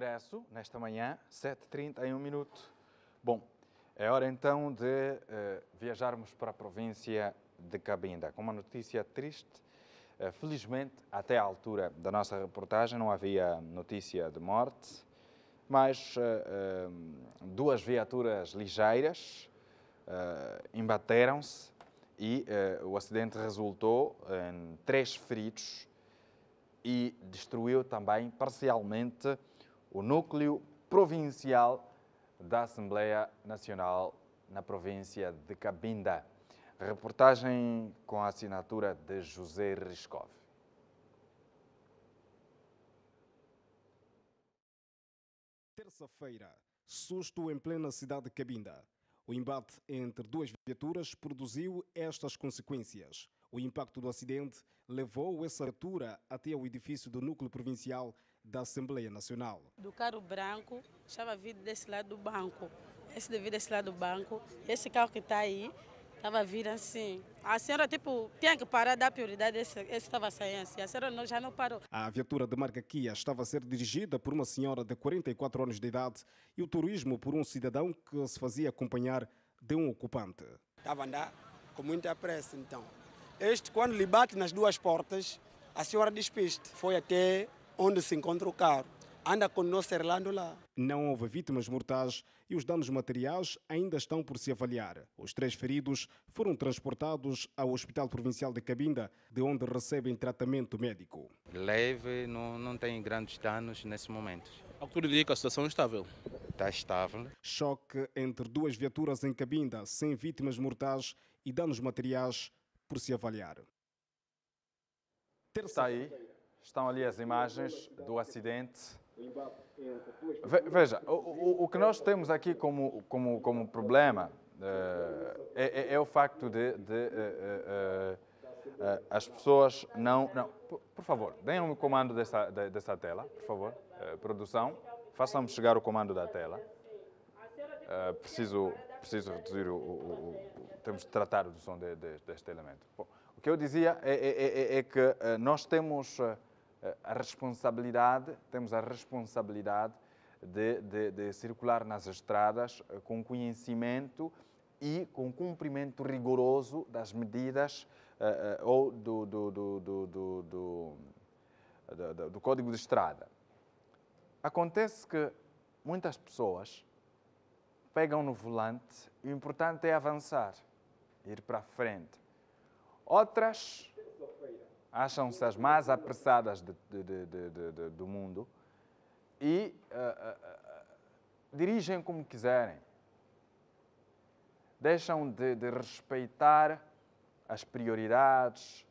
regresso nesta manhã, 7h30 em um minuto. Bom, é hora então de uh, viajarmos para a província de Cabinda, com uma notícia triste. Uh, felizmente, até à altura da nossa reportagem, não havia notícia de morte, mas uh, duas viaturas ligeiras embateram-se e o acidente resultou em três feridos e destruiu também parcialmente o núcleo provincial da Assembleia Nacional na província de Cabinda. Reportagem com a assinatura de José Riscov. Terça-feira, susto em plena cidade de Cabinda. O embate entre duas viaturas produziu estas consequências. O impacto do acidente levou essa viatura até o edifício do núcleo provincial da Assembleia Nacional. Do carro branco estava vindo desse lado do banco, esse devido desse lado do banco, esse carro que está aí estava vindo assim. A senhora, tipo, tinha que parar, dar prioridade, esse estava saindo assim. A senhora não, já não parou. A viatura de marca Kia estava a ser dirigida por uma senhora de 44 anos de idade e o turismo por um cidadão que se fazia acompanhar de um ocupante. Estava a andar com muita pressa, então. Este, quando lhe bate nas duas portas, a senhora despiste. Foi até onde se encontra o carro. Anda com o nosso Erlando lá. Não houve vítimas mortais e os danos materiais ainda estão por se avaliar. Os três feridos foram transportados ao Hospital Provincial de Cabinda, de onde recebem tratamento médico. Leve, não, não tem grandes danos nesse momento. Ao que tudo indica, a situação é estável. Está estável. Choque entre duas viaturas em Cabinda, sem vítimas mortais e danos materiais por se avaliar. Terça-feira. Estão ali as imagens do acidente. Veja, o, o, o que nós temos aqui como, como, como problema eh, é, é, é o facto de, de eh, eh, as pessoas não... não por, por favor, deem-me o comando dessa, dessa tela, por favor. produção, façam-me chegar o comando da tela. preciso, preciso reduzir o, o, Temos de tratar do som de, de, deste elemento. Bom, o que eu dizia é, é, é, é que nós temos eh, a responsabilidade, temos a responsabilidade de, de, de circular nas estradas eh, com conhecimento e com cumprimento rigoroso das medidas uh, uh, ou do, do, do, do, Código de Estrada. Acontece que muitas pessoas pegam no volante e o importante é avançar, ir para a frente. Outras acham-se as mais apressadas de, de, de, do mundo e uh, uh, dirigem como quiserem. Deixam de, respeitar as prioridades,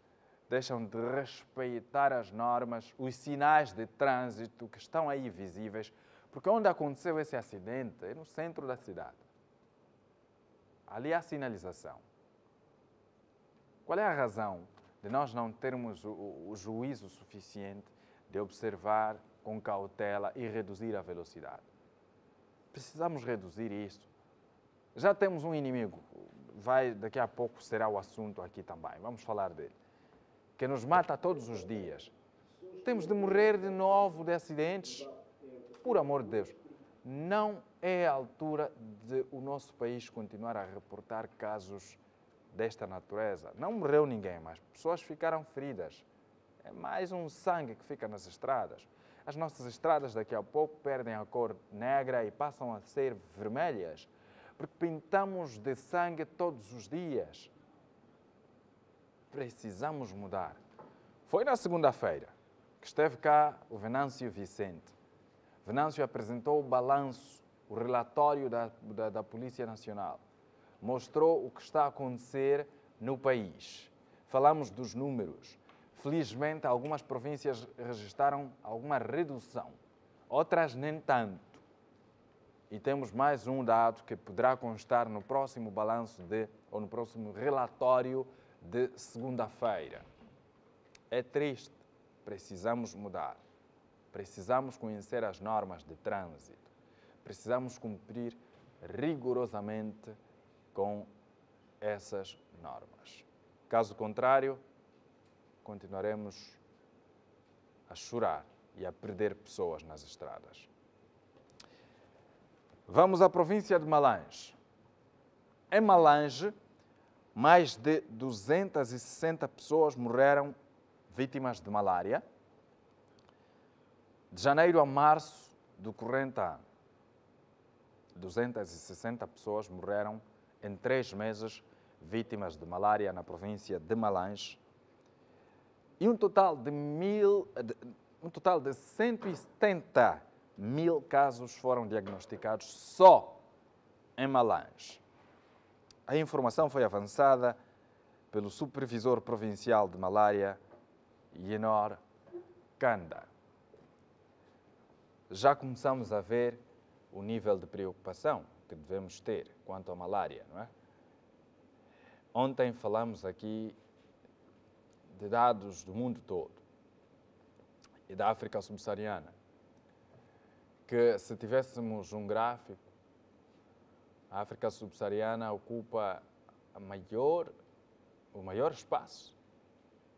deixam de respeitar as normas, os sinais de trânsito que estão aí visíveis, porque onde aconteceu esse acidente é no centro da cidade. Ali há sinalização. Qual é a razão? de nós não termos o, o juízo suficiente de observar com cautela e reduzir a velocidade. Precisamos reduzir isso. Já temos um inimigo, vai daqui a pouco será o assunto aqui também, vamos falar dele, que nos mata todos os dias. Temos de morrer de novo de acidentes? Por amor de Deus, não é a altura de o nosso país continuar a reportar casos desta natureza. Não morreu ninguém, mas pessoas ficaram feridas. É mais um sangue que fica nas estradas. As nossas estradas daqui a pouco perdem a cor negra e passam a ser vermelhas, porque pintamos de sangue todos os dias. Precisamos mudar. Foi na segunda-feira que esteve cá o Venâncio Vicente. Venâncio apresentou o balanço, o relatório da, da, da Polícia Nacional mostrou o que está a acontecer no país. Falamos dos números. Felizmente, algumas províncias registraram alguma redução, outras nem tanto. E temos mais um dado que poderá constar no próximo balanço de ou no próximo relatório de segunda-feira. É triste, precisamos mudar. Precisamos conhecer as normas de trânsito. Precisamos cumprir rigorosamente com essas normas. Caso contrário, continuaremos a chorar e a perder pessoas nas estradas. Vamos à província de Malange. Em Malange, mais de 260 pessoas morreram vítimas de malária de janeiro a março do corrente ano. 260 pessoas morreram em três meses vítimas de malária na província de Malange e um total de, mil, de, um total de 170 mil casos foram diagnosticados só em Malange. A informação foi avançada pelo Supervisor Provincial de Malária, Yenor Kanda. Já começamos a ver o nível de preocupação que devemos ter quanto à malária, não é? Ontem falamos aqui de dados do mundo todo e da África subsaariana, que se tivéssemos um gráfico, a África subsaariana ocupa maior, o maior espaço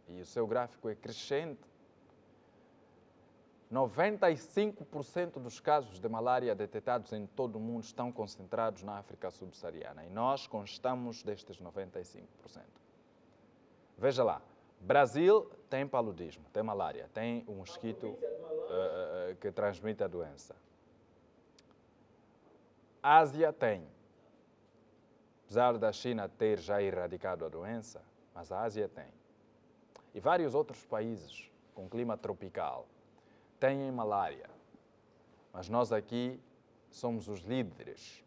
e o seu gráfico é crescente 95% dos casos de malária detectados em todo o mundo estão concentrados na África subsaariana e nós constamos destes 95%. Veja lá, Brasil tem paludismo, tem malária, tem um mosquito uh, que transmite a doença. Ásia tem. Apesar da China ter já erradicado a doença, mas a Ásia tem. E vários outros países com clima tropical, têm malária. Mas nós aqui somos os líderes,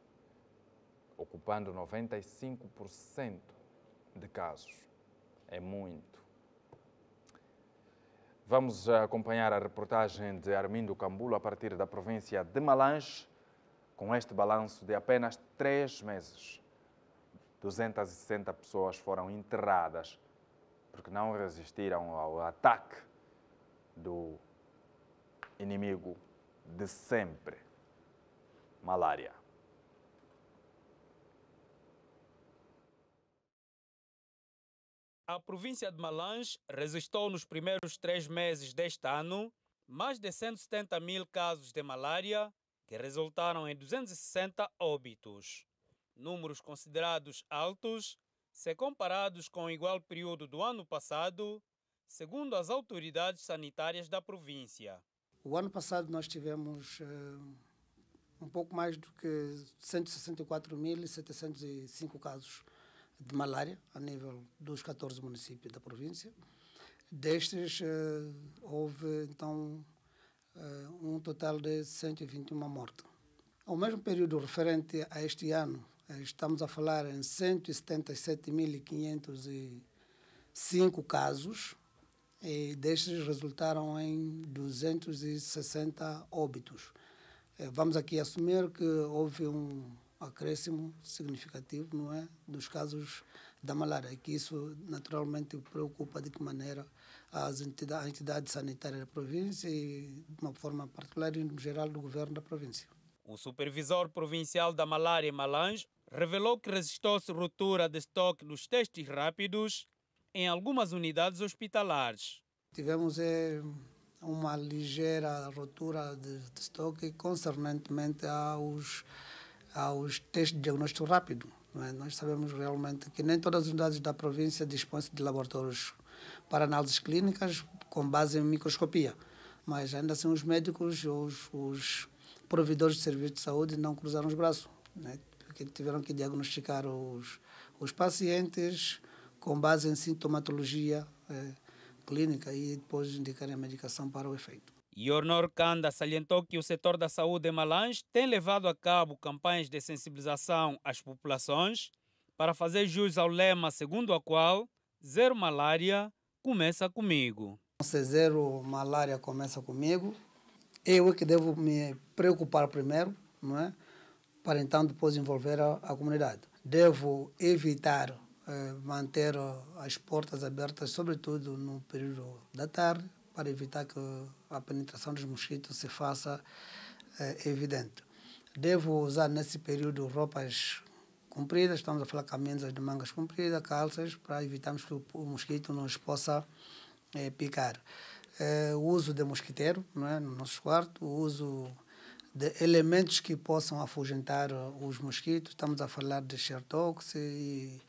ocupando 95% de casos. É muito. Vamos acompanhar a reportagem de Armindo Cambulo a partir da província de Malanche, com este balanço de apenas três meses. 260 pessoas foram enterradas porque não resistiram ao ataque do inimigo de sempre: malária. A província de Malange resistiu nos primeiros três meses deste ano mais de 170 mil casos de malária, que resultaram em 260 óbitos. Números considerados altos se comparados com o igual período do ano passado, segundo as autoridades sanitárias da província. O ano passado nós tivemos uh, um pouco mais do que 164.705 casos de malária a nível dos 14 municípios da província. Destes, uh, houve então uh, um total de 121 mortes. Ao mesmo período referente a este ano, estamos a falar em 177.505 casos e destes resultaram em 260 óbitos. Eh, vamos aqui assumir que houve um acréscimo significativo, não é, dos casos da malária, que isso naturalmente preocupa de que maneira as entidades, a entidade sanitária da província e de uma forma particular e geral do governo da província. O supervisor provincial da malária, Malange, revelou que resistiu-se ruptura de estoque dos testes rápidos em algumas unidades hospitalares. Tivemos é, uma ligeira rotura de, de estoque concernentemente aos, aos testes de diagnóstico rápido. É? Nós sabemos realmente que nem todas as unidades da província dispõem de laboratórios para análises clínicas com base em microscopia, mas ainda assim os médicos os, os provedores de serviços de saúde não cruzaram os braços, né? porque tiveram que diagnosticar os, os pacientes com base em sintomatologia. É, clínica e depois indicarem a medicação para o efeito. Yornor Kanda salientou que o setor da saúde em Malange tem levado a cabo campanhas de sensibilização às populações para fazer jus ao lema segundo a qual zero malária começa comigo. Se zero malária começa comigo, eu é que devo me preocupar primeiro, não é? para então depois envolver a, a comunidade. Devo evitar é, manter as portas abertas, sobretudo no período da tarde, para evitar que a penetração dos mosquitos se faça é, evidente. Devo usar nesse período roupas compridas, estamos a falar camisas de mangas compridas, calças, para evitarmos que o mosquito nos possa é, picar. É, o uso de mosquiteiro não é, no nosso quarto, o uso de elementos que possam afugentar os mosquitos, estamos a falar de xertox e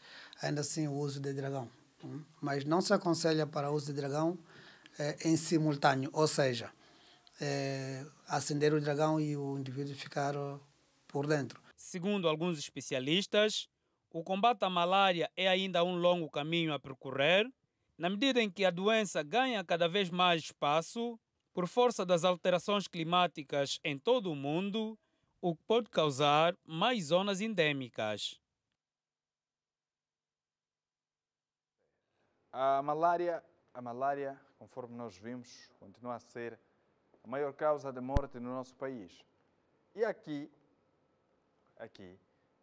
ainda assim o uso de dragão. Hum? Mas não se aconselha para uso de dragão é, em simultâneo, ou seja, é, acender o dragão e o indivíduo ficar por dentro. Segundo alguns especialistas, o combate à malária é ainda um longo caminho a percorrer, na medida em que a doença ganha cada vez mais espaço por força das alterações climáticas em todo o mundo, o que pode causar mais zonas endêmicas. A malária, a malária, conforme nós vimos, continua a ser a maior causa de morte no nosso país. E aqui, aqui,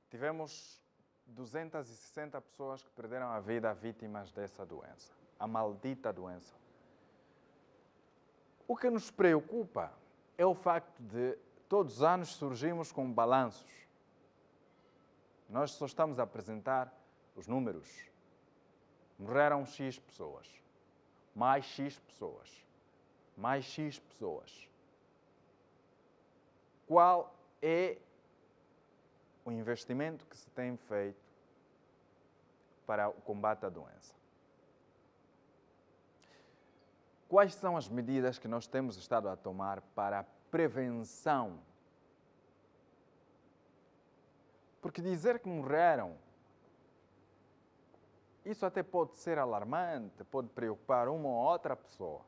tivemos 260 pessoas que perderam a vida vítimas dessa doença, a maldita doença. O que nos preocupa é o facto de todos os anos surgimos com balanços. Nós só estamos a apresentar os números, Morreram X pessoas. Mais X pessoas. Mais X pessoas. Qual é o investimento que se tem feito para o combate à doença? Quais são as medidas que nós temos estado a tomar para a prevenção? Porque dizer que morreram isso até pode ser alarmante, pode preocupar uma ou outra pessoa.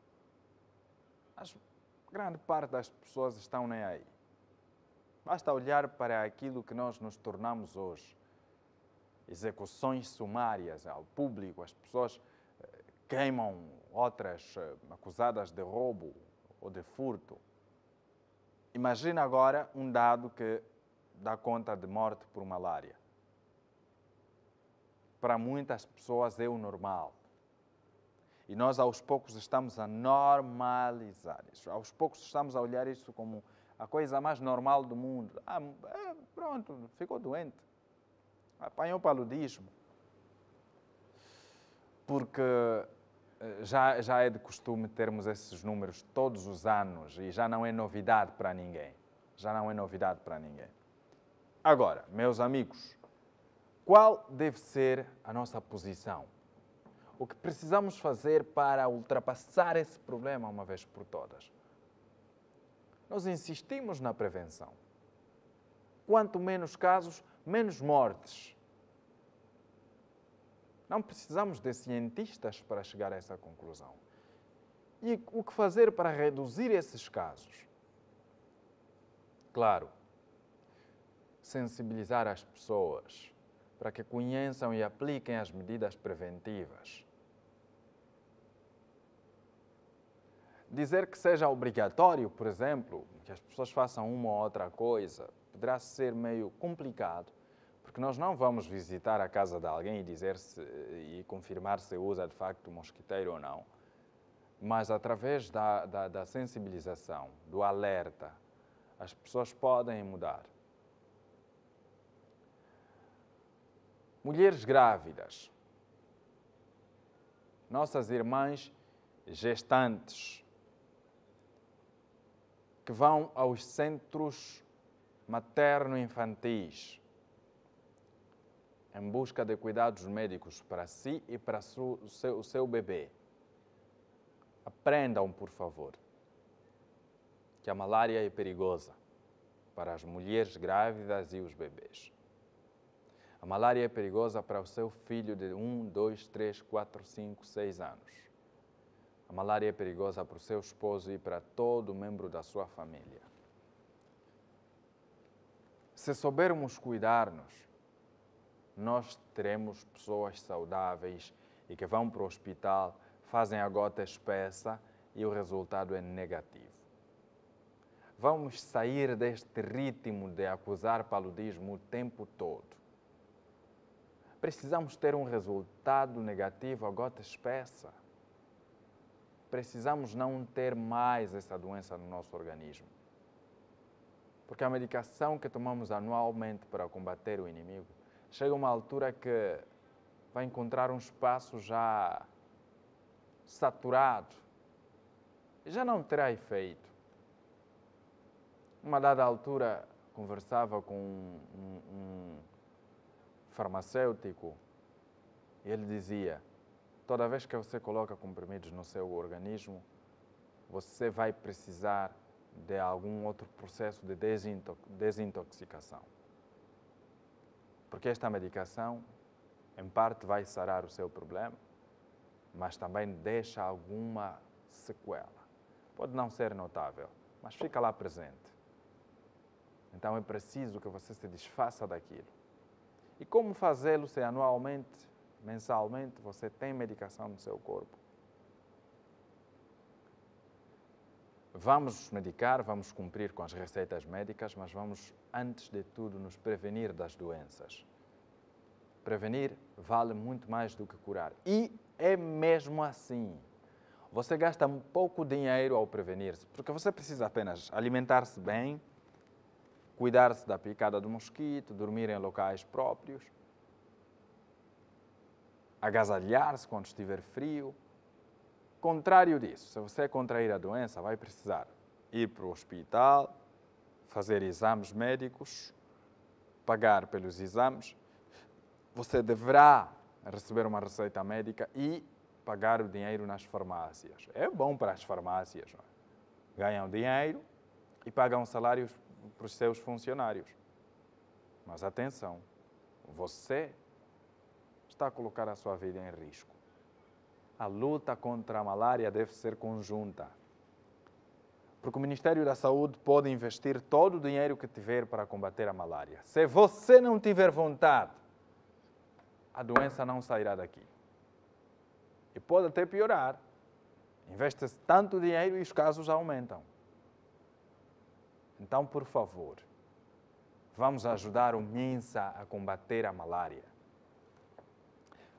Mas grande parte das pessoas estão nem aí. Basta olhar para aquilo que nós nos tornamos hoje. Execuções sumárias ao público, as pessoas eh, queimam outras eh, acusadas de roubo ou de furto. Imagina agora um dado que dá conta de morte por malária para muitas pessoas é o normal. E nós, aos poucos, estamos a normalizar isso. Aos poucos, estamos a olhar isso como a coisa mais normal do mundo. Ah, é, pronto, ficou doente. Apanhou paludismo. Porque eh, já, já é de costume termos esses números todos os anos e já não é novidade para ninguém. Já não é novidade para ninguém. Agora, meus amigos, qual deve ser a nossa posição? O que precisamos fazer para ultrapassar esse problema uma vez por todas? Nós insistimos na prevenção. Quanto menos casos, menos mortes. Não precisamos de cientistas para chegar a essa conclusão. E o que fazer para reduzir esses casos? Claro, sensibilizar as pessoas para que conheçam e apliquem as medidas preventivas. Dizer que seja obrigatório, por exemplo, que as pessoas façam uma ou outra coisa, poderá ser meio complicado, porque nós não vamos visitar a casa de alguém e dizer se, e confirmar se usa de facto mosquiteiro ou não. Mas através da, da, da sensibilização, do alerta, as pessoas podem mudar. Mulheres grávidas, nossas irmãs gestantes, que vão aos centros materno-infantis em busca de cuidados médicos para si e para su, seu, o seu bebê. Aprendam, por favor, que a malária é perigosa para as mulheres grávidas e os bebês. A malária é perigosa para o seu filho de 1, 2, 3, 4, 5, 6 anos. A malária é perigosa para o seu esposo e para todo membro da sua família. Se soubermos cuidar-nos, nós teremos pessoas saudáveis e que vão para o hospital, fazem a gota espessa e o resultado é negativo. Vamos sair deste ritmo de acusar paludismo o tempo todo Precisamos ter um resultado negativo a gota espessa. Precisamos não ter mais essa doença no nosso organismo. Porque a medicação que tomamos anualmente para combater o inimigo chega a uma altura que vai encontrar um espaço já saturado e já não terá efeito. Uma dada altura, conversava com um, um farmacêutico, ele dizia: toda vez que você coloca comprimidos no seu organismo, você vai precisar de algum outro processo de desintoxicação. Porque esta medicação, em parte, vai sarar o seu problema, mas também deixa alguma sequela. Pode não ser notável, mas fica lá presente. Então é preciso que você se desfaça daquilo. E como fazê-lo se anualmente, mensalmente, você tem medicação no seu corpo? Vamos medicar, vamos cumprir com as receitas médicas, mas vamos, antes de tudo, nos prevenir das doenças. Prevenir vale muito mais do que curar. E é mesmo assim. Você gasta pouco dinheiro ao prevenir-se, porque você precisa apenas alimentar-se bem, cuidar-se da picada do mosquito, dormir em locais próprios, agasalhar-se quando estiver frio. Contrário disso, se você contrair a doença, vai precisar ir para o hospital, fazer exames médicos, pagar pelos exames. Você deverá receber uma receita médica e pagar o dinheiro nas farmácias. É bom para as farmácias, não é? ganham dinheiro e pagam salários para os seus funcionários. Mas atenção, você está a colocar a sua vida em risco. A luta contra a malária deve ser conjunta. Porque o Ministério da Saúde pode investir todo o dinheiro que tiver para combater a malária. Se você não tiver vontade, a doença não sairá daqui. E pode até piorar. Investe-se tanto dinheiro e os casos aumentam. Então, por favor, vamos ajudar o Minsa a combater a malária.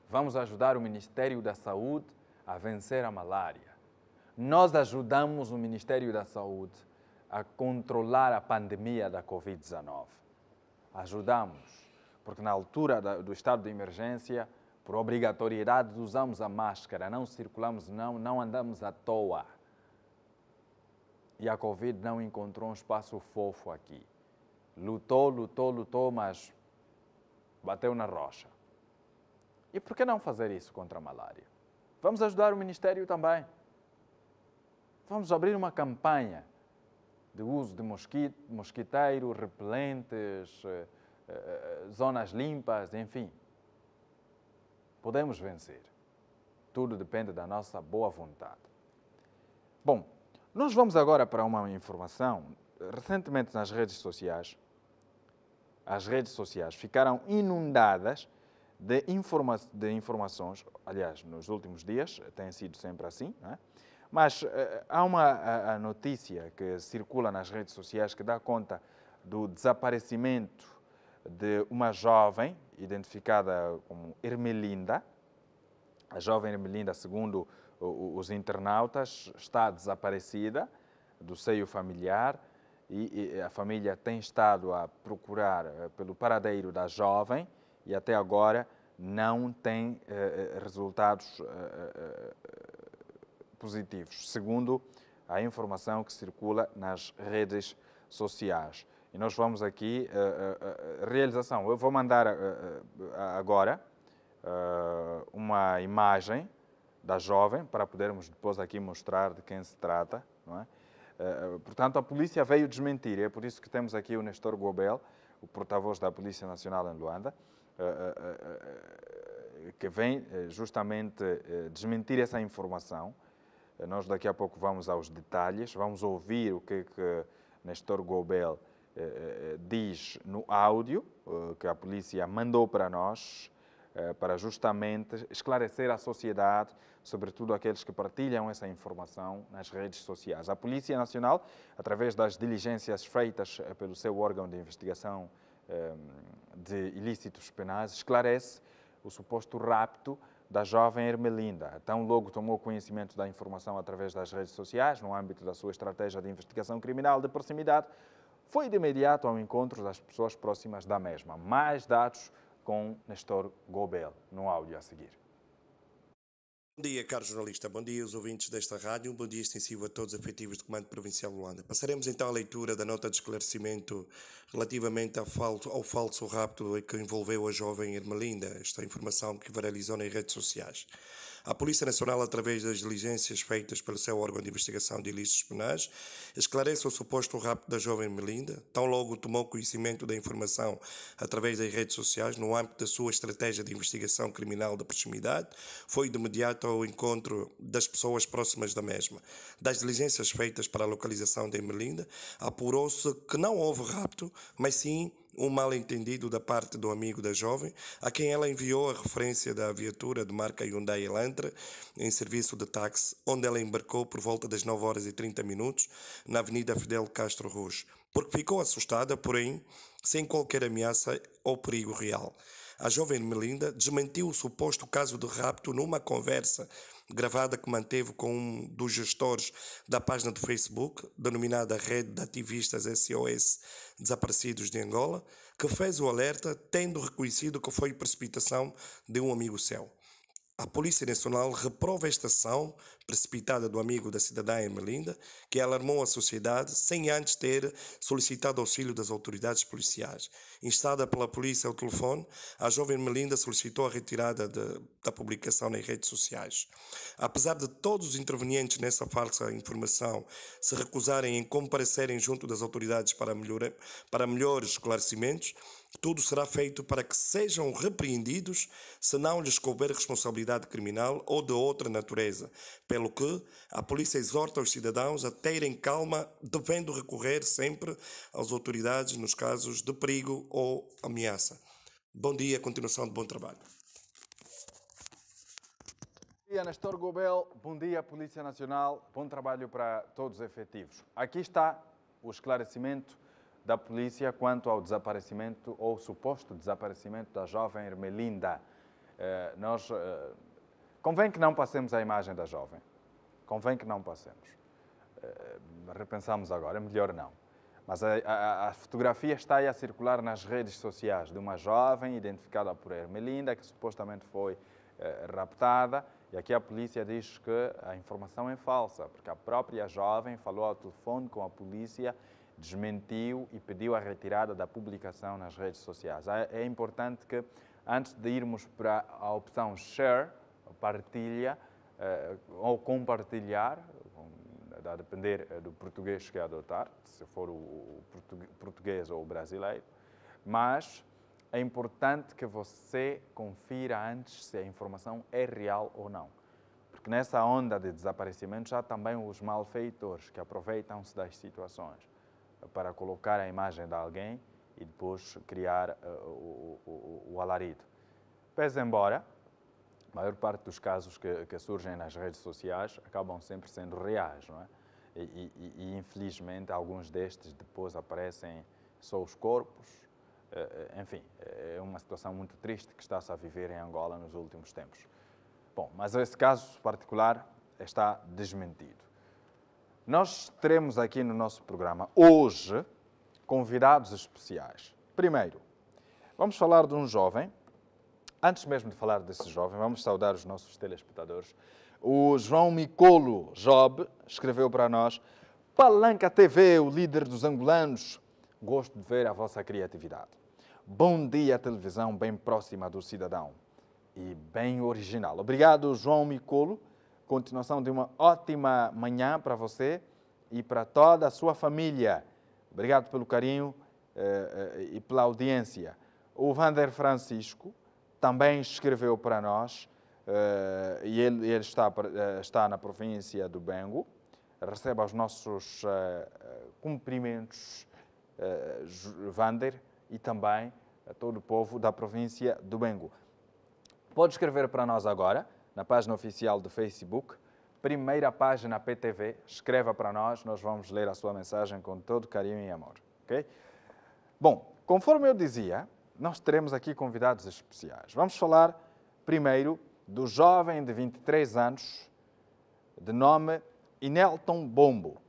Vamos ajudar o Ministério da Saúde a vencer a malária. Nós ajudamos o Ministério da Saúde a controlar a pandemia da Covid-19. Ajudamos, porque na altura do estado de emergência, por obrigatoriedade, usamos a máscara, não circulamos, não, não andamos à toa e a Covid não encontrou um espaço fofo aqui. Lutou, lutou, lutou, mas bateu na rocha. E por que não fazer isso contra a malária? Vamos ajudar o Ministério também. Vamos abrir uma campanha de uso de mosquito, mosquiteiro, repelentes, eh, eh, zonas limpas, enfim. Podemos vencer. Tudo depende da nossa boa vontade. Bom, nós vamos agora para uma informação. Recentemente nas redes sociais, as redes sociais ficaram inundadas de, informa de informações, aliás, nos últimos dias tem sido sempre assim, é? mas uh, há uma a, a notícia que circula nas redes sociais que dá conta do desaparecimento de uma jovem identificada como Ermelinda, a jovem Ermelinda, segundo os internautas está desaparecida do seio familiar e, a família tem estado a procurar eh, pelo paradeiro da jovem e até agora não tem eh, eh resultados eh, eh, positivos, segundo a informação que circula nas redes sociais. E nós vamos aqui, eh, realização, eu vou mandar agora uma imagem da jovem, para podermos depois aqui mostrar de quem se trata, não é? Eh, eh, portanto, a polícia veio desmentir, é por isso que temos aqui o Nestor Gobel, o porta-voz da Polícia Nacional em Luanda, eh, que vem justamente desmentir essa informação. Nós daqui a pouco vamos aos detalhes, vamos ouvir o que, que Nestor Gobel diz no áudio que a polícia mandou para nós, para justamente esclarecer à sociedade sobretudo aqueles que partilham essa informação nas redes sociais. A Polícia Nacional, através das diligências feitas eh, pelo seu órgão de investigação ehm, de ilícitos penais, esclarece o suposto rapto da jovem Ermelinda. Tão logo tomou conhecimento da informação através das redes sociais, no âmbito da sua estratégia de investigação criminal de proximidade, foi de imediato ao encontro das pessoas próximas da mesma. Mais dados com Nestor Gobel, no áudio a seguir. Bom dia, caro jornalista. Bom dia, os ouvintes desta rádio. Um bom dia extensivo a todos os efetivos do Comando Provincial de Luanda. Passaremos então à leitura da nota de esclarecimento relativamente ao falso, ao falso rapto que envolveu a jovem Ermelinda. Esta é informação que viralizou nas redes sociais. A Polícia Nacional, através das diligências feitas pelo seu órgão de investigação de ilícitos penais, esclarece o suposto rapto da jovem Melinda. Tão logo tomou conhecimento da informação através das redes sociais, no âmbito da sua estratégia de investigação criminal da proximidade, foi de imediato ao encontro das pessoas próximas da mesma. Das diligências feitas para a localização de Melinda, apurou-se que não houve rapto, mas sim um mal-entendido da parte do amigo da jovem, a quem ela enviou a referência da viatura de marca Hyundai Elantra em serviço de táxi, onde ela embarcou por volta das 9 horas e 30 minutos na Avenida Fidel Castro Roxo, porque ficou assustada, porém, sem qualquer ameaça ou perigo real. A jovem Melinda desmentiu o suposto caso de rapto numa conversa gravada que manteve com um dos gestores da página do Facebook, denominada Rede de Ativistas SOS Desaparecidos de Angola, que fez o alerta, tendo reconhecido que foi precipitação de um amigo seu. A Polícia Nacional reprova esta ação precipitada do amigo da cidadã Ermelinda, que alarmou a sociedade sem antes ter solicitado auxílio das autoridades policiais. Instada pela polícia ao telefone, a jovem Ermelinda solicitou a retirada de, da publicação nas redes sociais. Apesar de todos os intervenientes nessa falsa informação se recusarem em comparecerem junto das autoridades para, melhor, para melhores esclarecimentos, tudo será feito para que sejam repreendidos se não lhes couber responsabilidade criminal ou de outra natureza. Pelo que a polícia exorta os cidadãos a terem calma, devendo recorrer sempre às autoridades nos casos de perigo ou ameaça. Bom dia, continuação de bom trabalho. Bom dia, Nestor Gobel. Bom dia, Polícia Nacional. Bom trabalho para todos os efetivos. Aqui está o esclarecimento da polícia quanto ao desaparecimento ou suposto desaparecimento da jovem Ermelinda. Eh, nós, eh, convém que não passemos a imagem da jovem. Convém que não passemos. Eh, repensamos agora, melhor não. Mas a, a, a, fotografia está aí a circular nas redes sociais de uma jovem identificada por Ermelinda, que supostamente foi eh, raptada. E aqui a polícia diz que a informação é falsa, porque a própria jovem falou ao telefone com a polícia desmentiu e pediu a retirada da publicação nas redes sociais. Ah, é importante que, antes de irmos para a opção share, partilha ah, ou compartilhar, a depender ah, do português que adotar, se for o português ou o brasileiro, mas é importante que você confira antes se a informação é real ou não. Porque nessa onda de desaparecimento já há também os malfeitores que aproveitam-se das situações para colocar a imagem de alguém e depois criar uh, o, o, o, alarido. Pese embora, a maior parte dos casos que, que surgem nas redes sociais acabam sempre sendo reais, não é? E, e, e infelizmente alguns destes depois aparecem só os corpos. Uh, enfim, é uma situação muito triste que está-se a viver em Angola nos últimos tempos. Bom, mas esse caso particular está desmentido. Nós teremos aqui no nosso programa hoje convidados especiais. Primeiro, vamos falar de um jovem. Antes mesmo de falar desse jovem, vamos saudar os nossos telespectadores. O João Micolo Job escreveu para nós: Palanca TV, o líder dos angolanos. Gosto de ver a vossa criatividade. Bom dia, televisão bem próxima do cidadão e bem original. Obrigado, João Micolo continuação de uma ótima manhã para você e para toda a sua família. Obrigado pelo carinho eh, eh e pela audiência. O Vander Francisco também escreveu para nós, eh, e ele, ele está, eh, está, na província do Bengo. Receba os nossos eh, eh cumprimentos, Vander, e também a todo o povo da província do Bengo. Pode escrever para nós agora na página oficial do Facebook. Primeira página PTV, escreva para nós, nós vamos ler a sua mensagem com todo carinho e amor, ok? Bom, conforme eu dizia, nós teremos aqui convidados especiais. Vamos falar primeiro do jovem de 23 anos, de nome Inelton Bombo.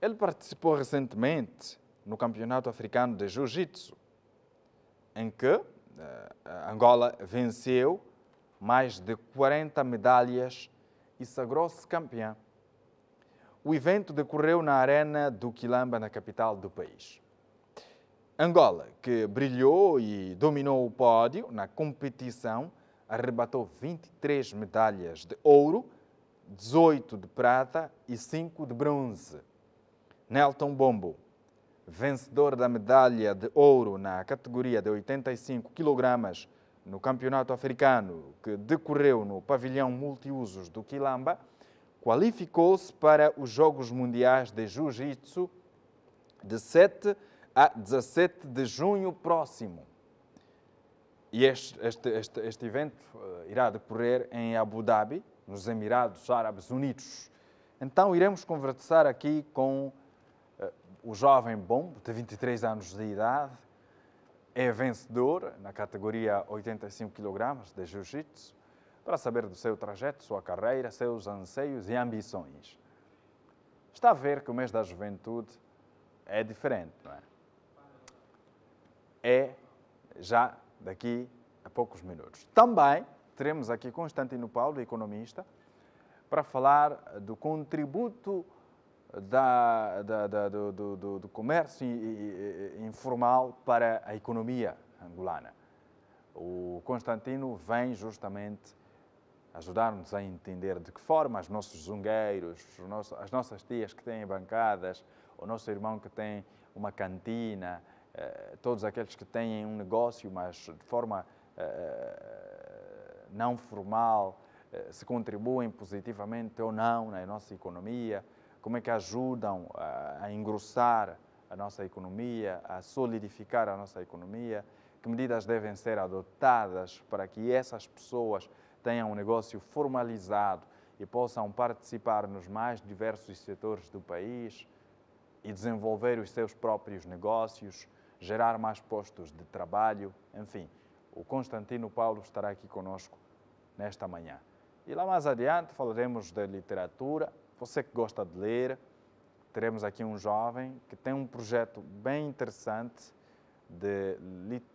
Ele participou recentemente no Campeonato Africano de Jiu-Jitsu, em que uh, Angola venceu mais de 40 medalhas e sagrou-se campeã. O evento decorreu na Arena do Quilamba, na capital do país. Angola, que brilhou e dominou o pódio na competição, arrebatou 23 medalhas de ouro, 18 de prata e 5 de bronze. Nelton Bombo, vencedor da medalha de ouro na categoria de 85 kg no Campeonato Africano que decorreu no pavilhão multiusos do Quilamba, qualificou-se para os Jogos Mundiais de Jiu-Jitsu de 7 a 17 de junho próximo. E este, este, este, este evento eh, irá decorrer em Abu Dhabi, nos Emirados Árabes Unidos. Então iremos conversar aqui com eh, o jovem bom, de 23 anos de idade, é vencedor na categoria 85 kg de jiu-jitsu para saber do seu trajeto, sua carreira, seus anseios e ambições. Está a ver que o mês da juventude é diferente, não é? É já daqui a poucos minutos. Também teremos aqui Constantino Paulo, economista, para falar do contributo da, da, da do, do, do, comércio informal para a economia angolana. O Constantino vem justamente ajudar-nos a entender de que forma os nossos zungueiros, as nossas tias que têm bancadas, o nosso irmão que tem uma cantina, eh, todos aqueles que têm um negócio, mas de forma eh, eh, não formal, se contribuem positivamente ou não na nossa economia, como é que ajudam a, a engrossar a nossa economia, a solidificar a nossa economia, que medidas devem ser adotadas para que essas pessoas tenham um negócio formalizado e possam participar nos mais diversos setores do país e desenvolver os seus próprios negócios, gerar mais postos de trabalho, enfim. O Constantino Paulo estará aqui conosco nesta manhã. E lá mais adiante falaremos de literatura, você que gosta de ler, teremos aqui um jovem que tem um projeto bem interessante, de,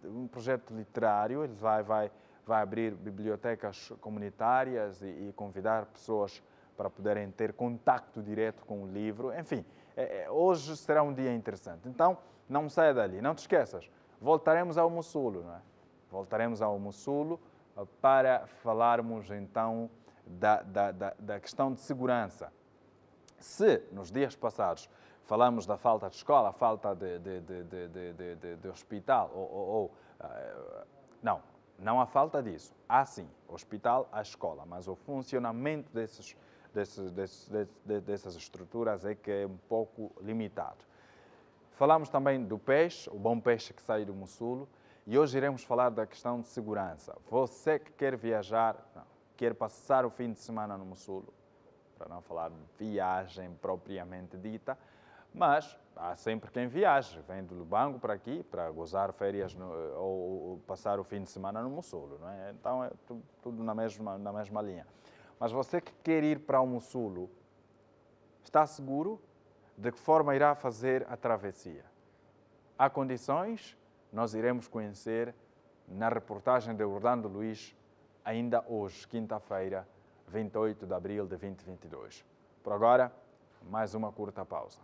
um projeto literário. Ele vai, vai, vai abrir bibliotecas comunitárias e, e convidar pessoas para poderem ter contacto direto com o livro. Enfim, é, é hoje será um dia interessante. Então, não saia dali, não te esqueças. Voltaremos ao Mussulo, não é? Voltaremos ao Mussulo eh, para falarmos então da, da, da, da questão de segurança. Se nos dias passados falamos da falta de escola, falta de, de, de, de hospital, ou, ou, ou uh, não, não há falta disso. Há sim, hospital, há escola, mas o funcionamento desses, desses, desses, dessas estruturas é que é um pouco limitado. Falamos também do peixe, o bom peixe que sai do Mussulo, e hoje iremos falar da questão de segurança. Você que quer viajar, não, quer passar o fim de semana no Mussulo, para não falar viagem propriamente dita, mas há sempre quem viaja, vem do Lubango para aqui para gozar férias no, ou, ou, passar o fim de semana no Mussolo, não é? Então é tudo, tudo na, mesma, na mesma linha. Mas você que quer ir para o Mussolo, está seguro? De que forma irá fazer a travessia? Há condições? Nós iremos conhecer na reportagem de Orlando Luiz, ainda hoje, quinta-feira, 28 de abril de 2022. Por agora, mais uma curta pausa.